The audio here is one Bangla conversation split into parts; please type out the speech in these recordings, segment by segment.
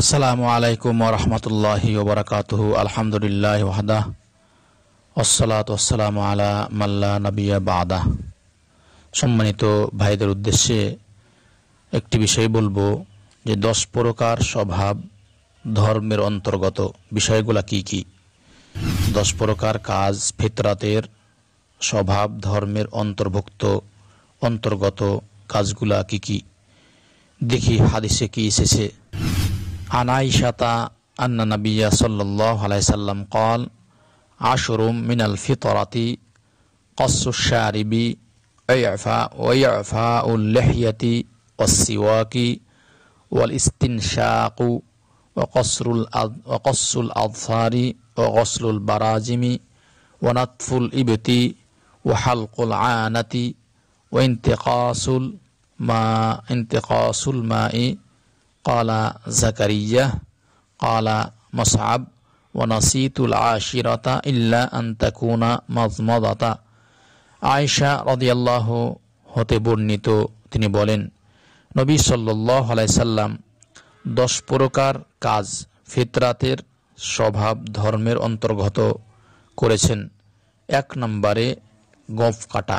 আসসালামু আলাইকুম রহমতুল্লাহি ওবরাকাতহ আলহামদুলিল্লাহ ওয়াহদা ওসলাত ওসালাম আলা মাল্লা নবিয়া বাদা সম্মানিত ভাইদের উদ্দেশ্যে একটি বিষয় বলবো যে দশ প্রকার স্বভাব ধর্মের অন্তর্গত বিষয়গুলা কি কি দশ প্রকার কাজ ফিতরাতের স্বভাব ধর্মের অন্তর্ভুক্ত অন্তর্গত কাজগুলা কি কি দেখি হাদিসে কি এসেছে عن عائشة أن النبي صلى الله عليه وسلم قال عشر من الفطرة قص الشارب وإعفاء, وإعفاء اللحية والسواك والاستنشاق وقصر وقص الأظفار وغسل البراجم ونطف الإبت وحلق العانة وانتقاص الماء انتقاص الماء কালা জাকারিয়া কালা মসাব ওয়ানাসিতুল আশিরতা ইল্লা আন্তাকুনা মজমদাতা আয়সা রদিয়াল্লাহ হতে বর্ণিত তিনি বলেন নবী সাল্লাহ আলাইসাল্লাম দশ প্রকার কাজ ফিতরাতের স্বভাব ধর্মের অন্তর্গত করেছেন এক নম্বরে গোঁফ কাটা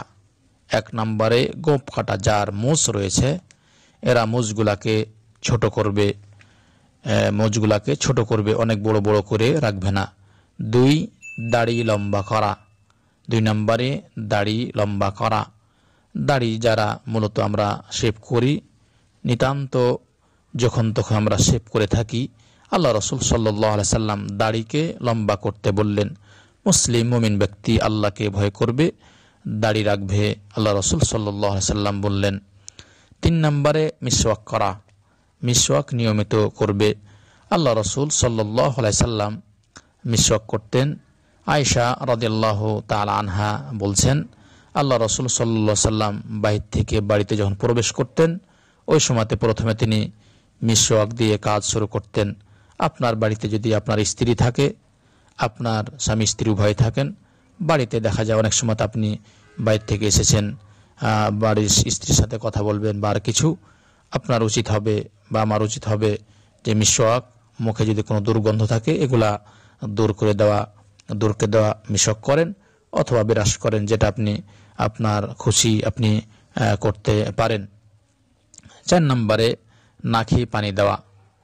এক নম্বরে গোঁফ কাটা যার মুস রয়েছে এরা মোষগুলাকে ছোট করবে মোজগুলাকে ছোট করবে অনেক বড় বড় করে রাখবে না দুই দাড়ি লম্বা করা দুই নম্বরে দাড়ি লম্বা করা দাড়ি যারা মূলত আমরা শেভ করি নিতান্ত যখন তখন আমরা শেভ করে থাকি আল্লাহ রসুল সাল্লি সাল্লাম দাড়িকে লম্বা করতে বললেন মুসলিম মমিন ব্যক্তি আল্লাহকে ভয় করবে দাড়ি রাখবে আল্লাহ রসুল সাল্লাহ সাল্লাম বললেন তিন নম্বরে মিসওয়াক করা মিসওয়াক নিয়মিত করবে আল্লাহ রসুল সাল্লাহ সাল্লাম মিসওয়াক করতেন আয়সা রদাহ তাল আনহা বলছেন আল্লাহ রসুল সাল্লা সাল্লাম বাহির থেকে বাড়িতে যখন প্রবেশ করতেন ওই সময়তে প্রথমে তিনি মিসওয়াক দিয়ে কাজ শুরু করতেন আপনার বাড়িতে যদি আপনার স্ত্রী থাকে আপনার স্বামী স্ত্রী উভয় থাকেন বাড়িতে দেখা যায় অনেক সময় আপনি বাইর থেকে এসেছেন বাড়ির স্ত্রীর সাথে কথা বলবেন বা আর কিছু আপনার উচিত হবে বা আমার উচিত হবে যে মিশক মুখে যদি কোনো দুর্গন্ধ থাকে এগুলা দূর করে দেওয়া দূর করে দেওয়া মিশক করেন অথবা বিরাস করেন যেটা আপনি আপনার খুশি আপনি করতে পারেন চার নম্বরে নাখি পানি দেওয়া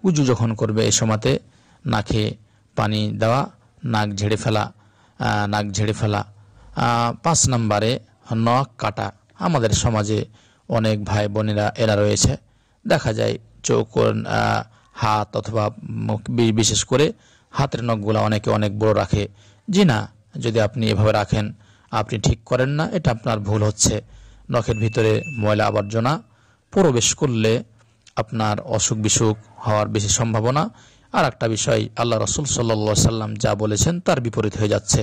উজু যখন করবে এই সময়তে নাখে পানি দেওয়া নাক ঝেড়ে ফেলা নাক ঝেড়ে ফেলা পাঁচ নম্বরে নখ কাটা আমাদের সমাজে অনেক ভাই বোনেরা এরা রয়েছে দেখা যায় চোখ হাত অথবা বিশেষ করে হাতের নখগুলো অনেকে অনেক বড় রাখে জি না যদি আপনি এভাবে রাখেন আপনি ঠিক করেন না এটা আপনার ভুল হচ্ছে নখের ভিতরে ময়লা আবর্জনা প্রবেশ করলে আপনার অসুখ বিসুখ হওয়ার বেশি সম্ভাবনা আর একটা বিষয় আল্লাহ রসুল সাল্লা সাল্লাম যা বলেছেন তার বিপরীত হয়ে যাচ্ছে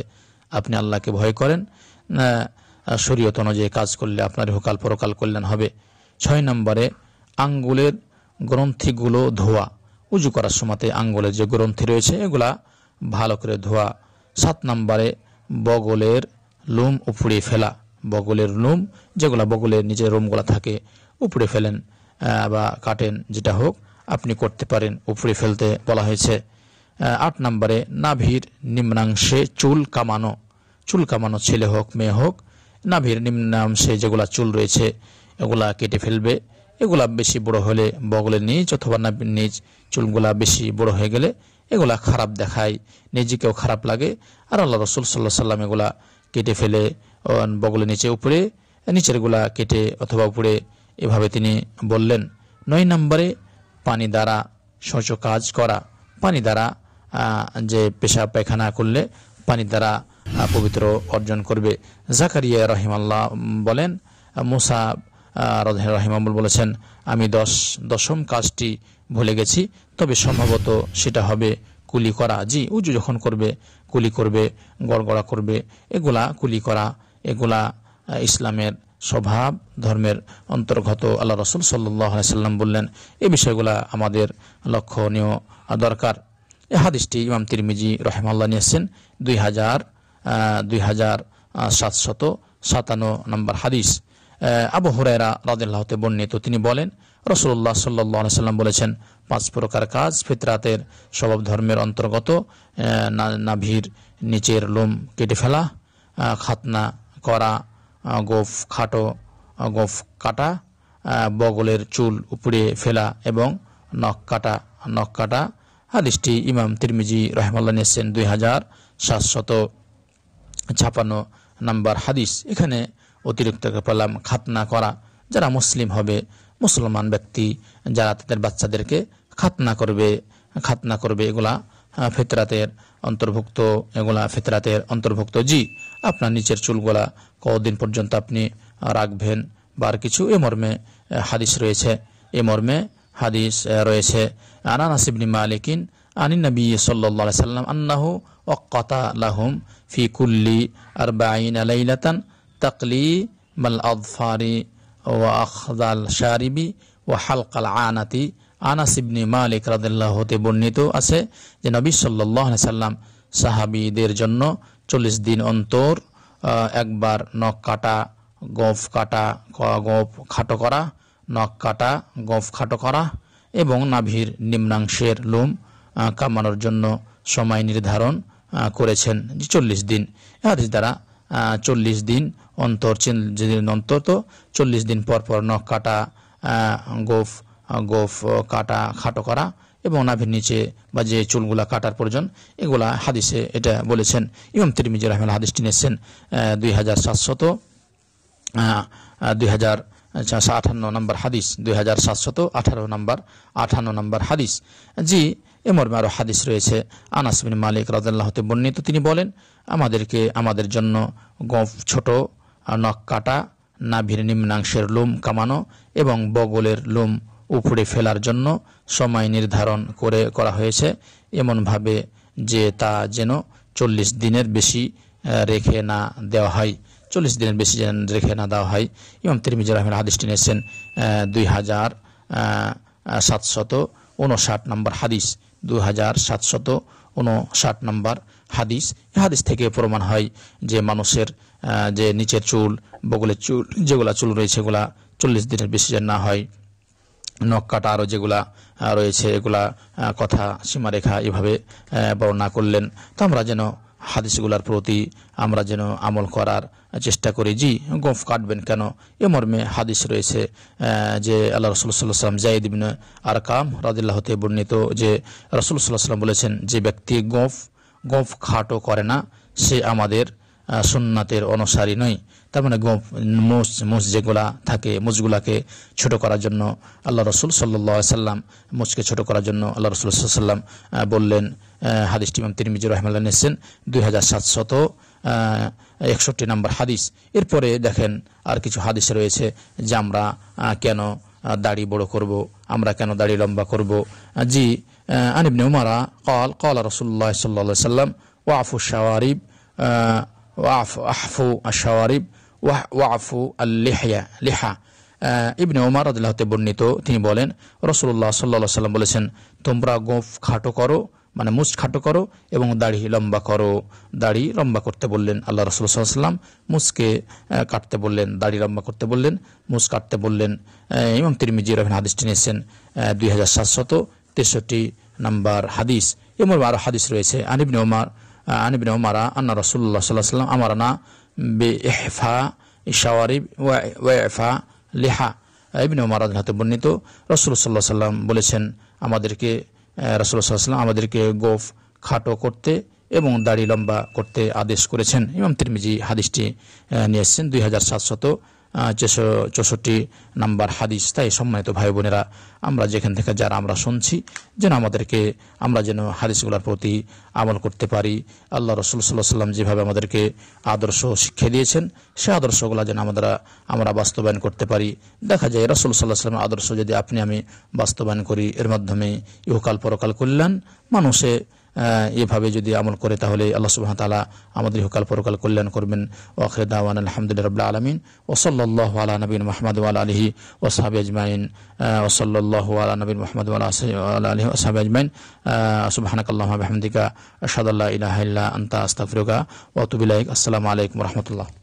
আপনি আল্লাহকে ভয় করেন শরীয়ত অনুযায়ী কাজ করলে আপনার হোকাল পরকাল কল্যাণ হবে ছয় নম্বরে আঙ্গুলের গ্রন্থিগুলো ধোয়া উজু করার সময়তে আঙ্গুলের যে গ্রন্থি রয়েছে এগুলা ভালো করে ধোয়া সাত নম্বরে বগলের লোম উপড়ে ফেলা বগলের লোম যেগুলা বগলের নিজের রুমগুলা থাকে উপড়ে ফেলেন বা কাটেন যেটা হোক আপনি করতে পারেন উপড়ে ফেলতে বলা হয়েছে আট নম্বরে নাভির নিম্নাংশে চুল কামানো চুল কামানো ছেলে হোক মেয়ে হোক নাভির নিম্নাংশে যেগুলা চুল রয়েছে এগুলা কেটে ফেলবে এগুলা বেশি বড় হলে বগলের নিচ অথবা না নিচ চুলগুলা বেশি বড় হয়ে গেলে এগুলা খারাপ দেখায় নিজেকেও খারাপ লাগে আর আল্লাহ রসুল সাল্লাহ সাল্লাম এগুলা কেটে ফেলে বগলের নিচে উপরে নিচেরগুলা কেটে অথবা উপরে এভাবে তিনি বললেন নয় নম্বরে পানি দ্বারা শৌচ কাজ করা পানি দ্বারা যে পেশা পায়খানা করলে পানি দ্বারা পবিত্র অর্জন করবে জাকারিয়া রহিমাল্লাহ বলেন মুসা রাহিমামুল বলেছেন আমি দশ দশম কাজটি ভুলে গেছি তবে সম্ভবত সেটা হবে কুলি করা জি উজু যখন করবে কুলি করবে গড়গড়া করবে এগুলা কুলি করা এগুলা ইসলামের স্বভাব ধর্মের অন্তর্গত আল্লাহ রসুল সাল্লাম বললেন এ বিষয়গুলা আমাদের লক্ষণীয় দরকার এ হাদিসটি ইমাম তিরমিজি রহমাল্লা নিয়েছেন দুই হাজার দুই হাজার সাতশত সাতান্ন নম্বর হাদিস আবু হুরায়রা রাদিল্লাহতে বর্ণিত তিনি বলেন রসুল্লাহ সাল্লাহ সাল্লাম বলেছেন পাঁচ প্রকার কাজ ফিতরাতের স্বভাব ধর্মের অন্তর্গত নাভির নিচের লোম কেটে ফেলা খাতনা করা গোফ খাটো গোফ কাটা বগলের চুল উপড়ে ফেলা এবং নখ কাটা নখ কাটা হাদিসটি ইমাম তিরমিজি রহমাল্লা নিয়েছেন দুই হাজার সাতশত ছাপান্ন নাম্বার হাদিস এখানে অতিরিক্তকে পেলাম খাতনা করা যারা মুসলিম হবে মুসলমান ব্যক্তি যারা তাদের বাচ্চাদেরকে খাতনা করবে খাতনা করবে এগুলা ফেতরাতের অন্তর্ভুক্ত এগুলা ফেতরাতের অন্তর্ভুক্ত জি আপনার নিচের চুলগুলা কদিন পর্যন্ত আপনি রাখবেন বা আর কিছু এ মর্মে হাদিস রয়েছে এ মর্মে হাদিস রয়েছে আনা নাসিবনি মালিকিন আনি নবী সাল্লাম আন্নাহু অকাতা লাহুম ফি কুল্লি আর বাইন আলাইলাতান তাকলি মাল আদফারি ও আখদাল শারিবি ও হালকাল আনাতি আনাস ইবনি মালিক রাদিল্লাহ হতে বর্ণিত আছে যে নবী সাল্লাহ সাল্লাম সাহাবিদের জন্য চল্লিশ দিন অন্তর একবার নখ কাটা গফ কাটা গফ খাটো করা নখ কাটা গফ খাটো করা এবং নাভির নিম্নাংশের লোম কামানোর জন্য সময় নির্ধারণ করেছেন যে চল্লিশ দিন এ দ্বারা চল্লিশ দিন অন্তর যদি অন্তত চল্লিশ দিন পর পর নখ কাটা গোফ গোফ কাটা খাটো করা এবং নাভির নিচে বা যে চুলগুলা কাটার প্রয়োজন এগুলা হাদিসে এটা বলেছেন ইমাম তিরমিজি রহমান হাদিসটি নিয়েছেন দুই হাজার সাতশত দুই হাজার আঠান্ন নম্বর হাদিস দুই হাজার সাতশত আঠারো নম্বর আঠান্ন নম্বর হাদিস জি এমর্মে আরও হাদিস রয়েছে আনাসমিন মালিক রাজাল্লাহতে বর্ণিত তিনি বলেন আমাদেরকে আমাদের জন্য গফ ছোট নখ কাটা নাভির নিম্নাংশের লোম কামানো এবং বগলের লোম উপড়ে ফেলার জন্য সময় নির্ধারণ করে করা হয়েছে এমনভাবে যে তা যেন চল্লিশ দিনের বেশি রেখে না দেওয়া হয় চল্লিশ দিনের বেশি যেন রেখে না দেওয়া হয় ইমাম তিরমিজুর রহমান হাদিসটি নিয়েছেন দুই হাজার সাতশত উনষাট নম্বর হাদিস দু হাজার সাতশত উনষাট নম্বর হাদিস হাদিস থেকে প্রমাণ হয় যে মানুষের যে নিচের চুল বগলের চুল যেগুলা চুল রয়েছে এগুলা চল্লিশ দিনের বেশি যেন না হয় নখ কাটা আরও যেগুলা রয়েছে এগুলা কথা সীমারেখা এভাবে বর্ণনা করলেন তো আমরা যেন হাদিসগুলার প্রতি আমরা যেন আমল করার চেষ্টা করি জি গোফ কাটবেন কেন এ মর্মে হাদিস রয়েছে যে আল্লাহ রসুল সাল্লাম জাইদ আর কাম রাজিল্লাহ হতে বর্ণিত যে রসুল সাল্লাহ সাল্লাম বলেছেন যে ব্যক্তি গোফ গোফ খাটো করে না সে আমাদের সুন্নাতের অনুসারী নয় তার মানে মুজ মুস যেগুলা থাকে মুজগুলাকে ছোট করার জন্য আল্লাহ রসুল সাল্লা সাল্লাম মুজকে ছোট করার জন্য আল্লাহ রসুল সাল্লাম বললেন হাদিসটি তিনি মিজুর রহমান নেছেন দুই হাজার সাতশত একষট্টি নম্বর হাদিস এরপরে দেখেন আর কিছু হাদিস রয়েছে যে আমরা কেন দাড়ি বড় করব আমরা কেন দাড়ি লম্বা করব জি আনিবনে উমারা কল কল রসুল্লাহ সাল্লা সাল্লাম ওয়াফু শাওয়ারিব ওয়াফ আহফু আশাওয়ারিব ওয়াহ ওয়াফু ইবনে ওমার আদুল্লাহতে বর্ণিত তিনি বলেন রসুল্লাহ সাল্লা সাল্লাম বলেছেন তোমরা গোঁফ খাটো করো মানে মুচ খাটো করো এবং দাড়ি লম্বা করো দাড়ি লম্বা করতে বললেন আল্লাহ রসুল সাল্লাম মুসকে কাটতে বললেন দাড়ি লম্বা করতে বললেন মুস কাটতে বললেন ইমাম তিরমিজি রহমান হাদিসটি নিয়েছেন দুই হাজার সাতশত তেষট্টি নাম্বার হাদিস এমন আরও হাদিস রয়েছে আনিবিন ওমার আনিবিন উমারা আন্না রসুল্লাহ সাল্লাহ সাল্লাম আমারানা বে এহফা শাওয়ারিব ওয়াইফা লেহা ইবিন উমার হাতে বর্ণিত রসুল সাল্লাহ সাল্লাম বলেছেন আমাদেরকে রসুল সাল্লাম আমাদেরকে গোফ খাটো করতে এবং দাড়ি লম্বা করতে আদেশ করেছেন ইমাম তিরমিজি হাদিসটি নিয়ে এসছেন দুই হাজার সাতশত চৌষট্টি নাম্বার হাদিস তাই সম্মানিত ভাই বোনেরা আমরা যেখান থেকে যারা আমরা শুনছি যেন আমাদেরকে আমরা যেন হাদিসগুলোর প্রতি আমল করতে পারি আল্লাহ রসুল সাল্লাহ সাল্লাম যেভাবে আমাদেরকে আদর্শ শিক্ষা দিয়েছেন সে আদর্শগুলো যেন আমরা আমরা বাস্তবায়ন করতে পারি দেখা যায় রসুল সাল্লাহ সাল্লামের আদর্শ যদি আপনি আমি বাস্তবায়ন করি এর মাধ্যমে ইহকাল পরকাল কল্যাণ মানুষে এভাবে যদি আমল করে তাহলে আল্লাহ সুবাহ তালা আমাদের হকাল পরকাল কল্যাণ করবেন ওখরে দাওয়ান আলহামদুলিল্লাহ রবাহ আলমিন ওসল্লাহ আলা নবীন মাহমদ আলহি ওসাহাব আজমাইন ওসল্লাহ আলা নবীন মাহমদ আলহি ওসাহাব আজমাইন সুবাহানকাল্লাহ আহমদিকা আল্লাহ ইলাহ আন্তা আস্তাফিরুকা ওতুবিলাইক আসসালামু আলাইকুম রহমতুল্লাহ